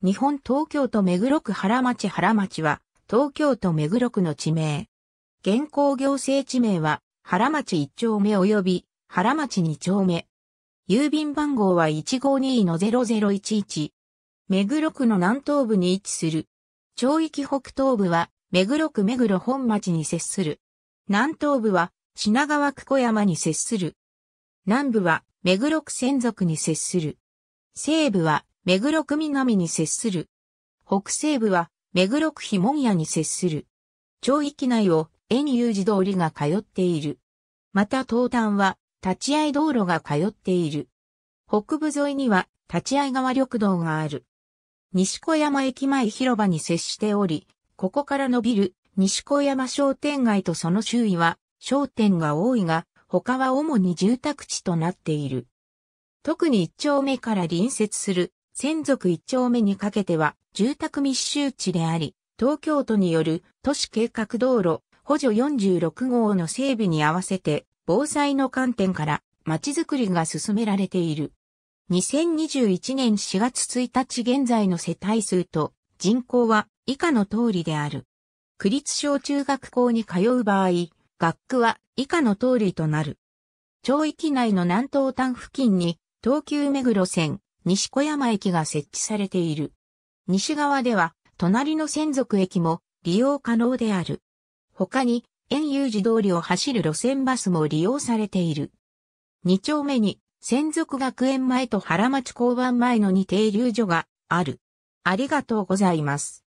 日本東京都目黒区原町原町は、東京都目黒区の地名。現行行政地名は、原町1丁目及び、原町2丁目。郵便番号は152-0011。目黒区の南東部に位置する。町域北東部は、目黒区目黒本町に接する。南東部は、品川区小山に接する。南部は、目黒区専属に接する。西部は、目黒区南に接する。北西部は、目黒区碑文谷に接する。町域内を、円有寺通りが通っている。また東端は、立会道路が通っている。北部沿いには、立会川緑道がある。西小山駅前広場に接しており、ここから伸びる西小山商店街とその周囲は商店が多いが、他は主に住宅地となっている。特に一丁目から隣接する先族一丁目にかけては住宅密集地であり、東京都による都市計画道路補助46号の整備に合わせて防災の観点から街づくりが進められている。2021年4月1日現在の世帯数と人口は以下の通りである。区立小中学校に通う場合、学区は以下の通りとなる。町域内の南東端付近に東急目黒線、西小山駅が設置されている。西側では、隣の専属駅も利用可能である。他に、円有寺通りを走る路線バスも利用されている。2丁目に、専属学園前と原町交番前の二停留所がある。ありがとうございます。